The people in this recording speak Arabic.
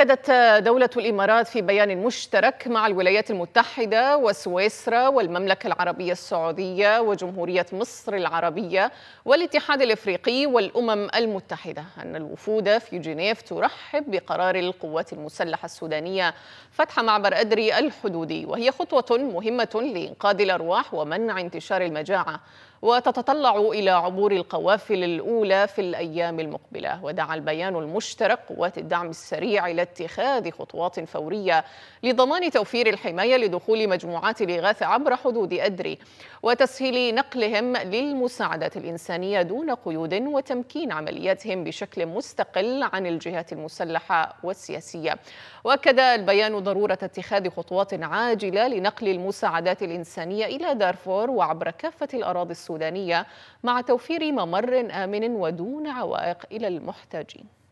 أكدت دولة الإمارات في بيان مشترك مع الولايات المتحدة وسويسرا والمملكة العربية السعودية وجمهورية مصر العربية والاتحاد الإفريقي والأمم المتحدة أن الوفود في جنيف ترحب بقرار القوات المسلحة السودانية فتح معبر أدري الحدودي وهي خطوة مهمة لإنقاذ الأرواح ومنع انتشار المجاعة وتتطلع إلى عبور القوافل الأولى في الأيام المقبلة ودعا البيان المشترك قوات الدعم السريع إلى اتخاذ خطوات فورية لضمان توفير الحماية لدخول مجموعات الإغاثة عبر حدود أدري وتسهيل نقلهم للمساعدات الإنسانية دون قيود وتمكين عملياتهم بشكل مستقل عن الجهات المسلحة والسياسية وأكد البيان ضرورة اتخاذ خطوات عاجلة لنقل المساعدات الإنسانية إلى دارفور وعبر كافة الأراضي السودانية مع توفير ممر آمن ودون عوائق إلى المحتاجين